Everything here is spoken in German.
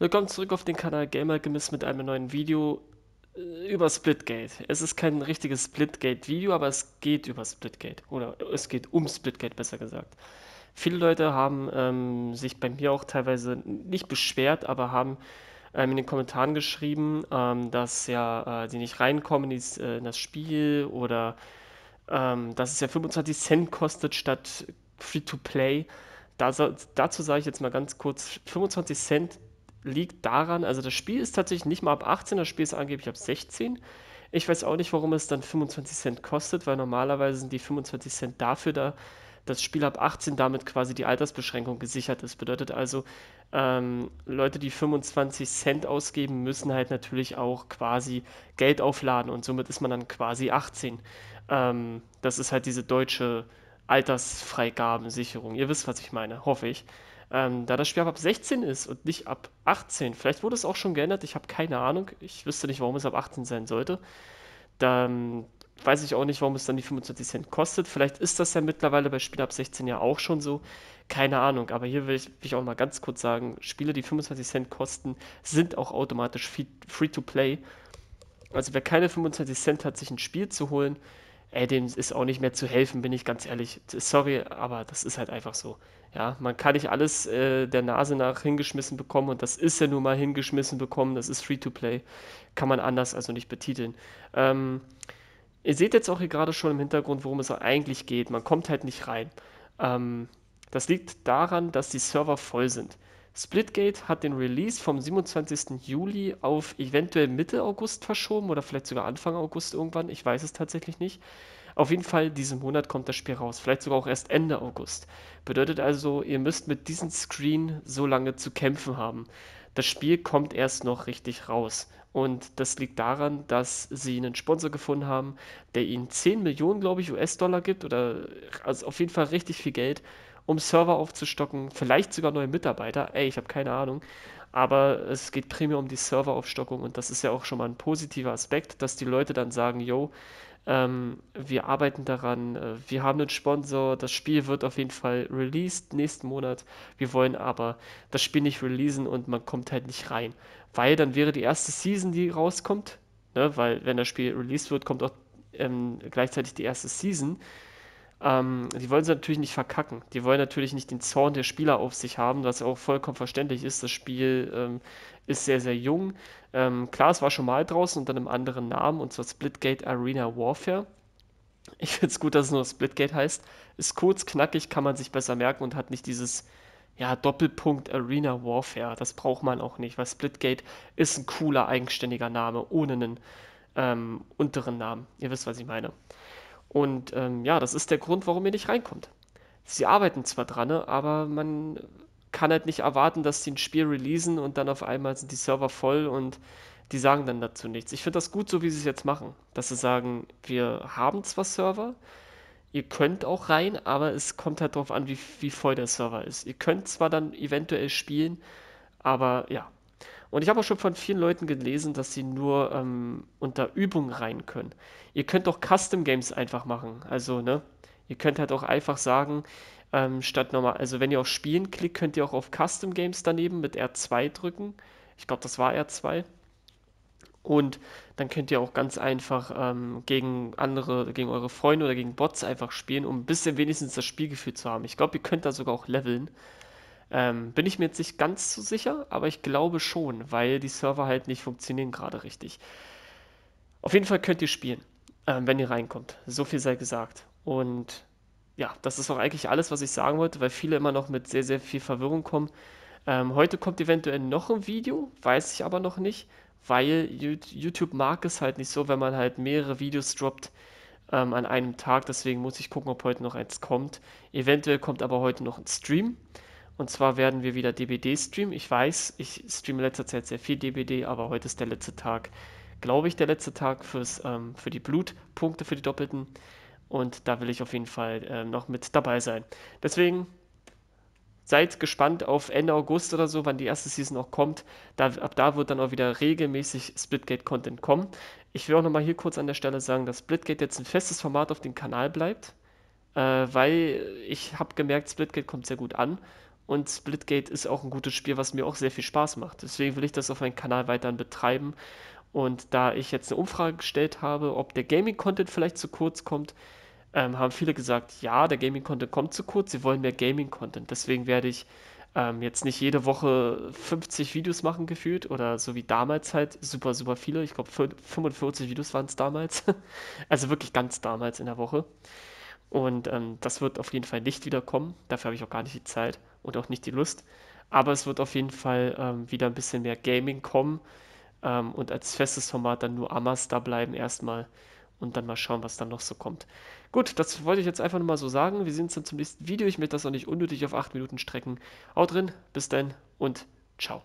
Willkommen zurück auf den Kanal Gamer Gemiss mit einem neuen Video äh, über Splitgate. Es ist kein richtiges Splitgate-Video, aber es geht über Splitgate. Oder es geht um Splitgate, besser gesagt. Viele Leute haben ähm, sich bei mir auch teilweise nicht beschwert, aber haben ähm, in den Kommentaren geschrieben, ähm, dass ja äh, die nicht reinkommen in, äh, in das Spiel oder ähm, dass es ja 25 Cent kostet statt Free-to-Play. dazu sage ich jetzt mal ganz kurz, 25 Cent liegt daran, also das Spiel ist tatsächlich nicht mal ab 18, das Spiel ist angeblich ab 16. Ich weiß auch nicht, warum es dann 25 Cent kostet, weil normalerweise sind die 25 Cent dafür da, dass Spiel ab 18 damit quasi die Altersbeschränkung gesichert ist. Bedeutet also, ähm, Leute, die 25 Cent ausgeben, müssen halt natürlich auch quasi Geld aufladen und somit ist man dann quasi 18. Ähm, das ist halt diese deutsche Altersfreigabensicherung. Ihr wisst, was ich meine, hoffe ich. Ähm, da das Spiel ab 16 ist und nicht ab 18, vielleicht wurde es auch schon geändert, ich habe keine Ahnung, ich wüsste nicht, warum es ab 18 sein sollte, dann weiß ich auch nicht, warum es dann die 25 Cent kostet. Vielleicht ist das ja mittlerweile bei Spielen ab 16 ja auch schon so, keine Ahnung, aber hier will ich, will ich auch mal ganz kurz sagen, Spiele, die 25 Cent kosten, sind auch automatisch free-to-play. Also wer keine 25 Cent hat, sich ein Spiel zu holen, ey, dem ist auch nicht mehr zu helfen, bin ich ganz ehrlich. Sorry, aber das ist halt einfach so. Ja, man kann nicht alles äh, der Nase nach hingeschmissen bekommen und das ist ja nun mal hingeschmissen bekommen, das ist Free-to-Play. Kann man anders also nicht betiteln. Ähm, ihr seht jetzt auch hier gerade schon im Hintergrund, worum es eigentlich geht. Man kommt halt nicht rein. Ähm, das liegt daran, dass die Server voll sind. Splitgate hat den Release vom 27. Juli auf eventuell Mitte August verschoben oder vielleicht sogar Anfang August irgendwann. Ich weiß es tatsächlich nicht. Auf jeden Fall, diesen Monat kommt das Spiel raus. Vielleicht sogar auch erst Ende August. Bedeutet also, ihr müsst mit diesem Screen so lange zu kämpfen haben. Das Spiel kommt erst noch richtig raus. Und das liegt daran, dass sie einen Sponsor gefunden haben, der ihnen 10 Millionen, glaube ich, US-Dollar gibt oder also auf jeden Fall richtig viel Geld um Server aufzustocken, vielleicht sogar neue Mitarbeiter. Ey, ich habe keine Ahnung. Aber es geht primär um die Serveraufstockung und das ist ja auch schon mal ein positiver Aspekt, dass die Leute dann sagen, yo, ähm, wir arbeiten daran, äh, wir haben einen Sponsor, das Spiel wird auf jeden Fall released nächsten Monat, wir wollen aber das Spiel nicht releasen und man kommt halt nicht rein, weil dann wäre die erste Season, die rauskommt, ne? weil wenn das Spiel released wird, kommt auch ähm, gleichzeitig die erste Season ähm, die wollen sie natürlich nicht verkacken. Die wollen natürlich nicht den Zorn der Spieler auf sich haben, was auch vollkommen verständlich ist. Das Spiel ähm, ist sehr, sehr jung. Ähm, klar, es war schon mal draußen unter einem anderen Namen, und zwar Splitgate Arena Warfare. Ich finde es gut, dass es nur Splitgate heißt. Ist kurz, knackig, kann man sich besser merken und hat nicht dieses ja, Doppelpunkt Arena Warfare. Das braucht man auch nicht, weil Splitgate ist ein cooler, eigenständiger Name, ohne einen ähm, unteren Namen. Ihr wisst, was ich meine. Und ähm, ja, das ist der Grund, warum ihr nicht reinkommt. Sie arbeiten zwar dran, ne, aber man kann halt nicht erwarten, dass sie ein Spiel releasen und dann auf einmal sind die Server voll und die sagen dann dazu nichts. Ich finde das gut, so wie sie es jetzt machen, dass sie sagen, wir haben zwar Server, ihr könnt auch rein, aber es kommt halt darauf an, wie, wie voll der Server ist. Ihr könnt zwar dann eventuell spielen, aber ja, und ich habe auch schon von vielen Leuten gelesen, dass sie nur ähm, unter Übung rein können. Ihr könnt auch Custom Games einfach machen. Also, ne? Ihr könnt halt auch einfach sagen, ähm, statt normal, also wenn ihr auf Spielen klickt, könnt ihr auch auf Custom Games daneben mit R2 drücken. Ich glaube, das war R2. Und dann könnt ihr auch ganz einfach ähm, gegen andere, gegen eure Freunde oder gegen Bots einfach spielen, um ein bisschen wenigstens das Spielgefühl zu haben. Ich glaube, ihr könnt da sogar auch leveln. Ähm, bin ich mir jetzt nicht ganz so sicher, aber ich glaube schon, weil die Server halt nicht funktionieren gerade richtig. Auf jeden Fall könnt ihr spielen, ähm, wenn ihr reinkommt. So viel sei gesagt. Und ja, das ist auch eigentlich alles, was ich sagen wollte, weil viele immer noch mit sehr, sehr viel Verwirrung kommen. Ähm, heute kommt eventuell noch ein Video, weiß ich aber noch nicht, weil YouTube mag es halt nicht so, wenn man halt mehrere Videos droppt ähm, an einem Tag. Deswegen muss ich gucken, ob heute noch eins kommt. Eventuell kommt aber heute noch ein Stream. Und zwar werden wir wieder DBD streamen. Ich weiß, ich streame in letzter Zeit sehr viel DBD, aber heute ist der letzte Tag, glaube ich, der letzte Tag fürs, ähm, für die Blutpunkte, für die Doppelten. Und da will ich auf jeden Fall äh, noch mit dabei sein. Deswegen seid gespannt auf Ende August oder so, wann die erste Season auch kommt. Da, ab da wird dann auch wieder regelmäßig Splitgate-Content kommen. Ich will auch nochmal hier kurz an der Stelle sagen, dass Splitgate jetzt ein festes Format auf dem Kanal bleibt, äh, weil ich habe gemerkt, Splitgate kommt sehr gut an und Splitgate ist auch ein gutes Spiel, was mir auch sehr viel Spaß macht. Deswegen will ich das auf meinem Kanal weiterhin betreiben. Und da ich jetzt eine Umfrage gestellt habe, ob der Gaming-Content vielleicht zu kurz kommt, ähm, haben viele gesagt, ja, der Gaming-Content kommt zu kurz, sie wollen mehr Gaming-Content. Deswegen werde ich ähm, jetzt nicht jede Woche 50 Videos machen gefühlt oder so wie damals halt, super, super viele. Ich glaube, 45 Videos waren es damals. also wirklich ganz damals in der Woche. Und ähm, das wird auf jeden Fall nicht wiederkommen. Dafür habe ich auch gar nicht die Zeit und auch nicht die Lust. Aber es wird auf jeden Fall ähm, wieder ein bisschen mehr Gaming kommen ähm, und als festes Format dann nur Amas da bleiben erstmal und dann mal schauen, was dann noch so kommt. Gut, das wollte ich jetzt einfach nur mal so sagen. Wir sehen uns dann zum nächsten Video. Ich möchte das auch nicht unnötig auf 8 Minuten strecken. Haut drin, bis dann und ciao.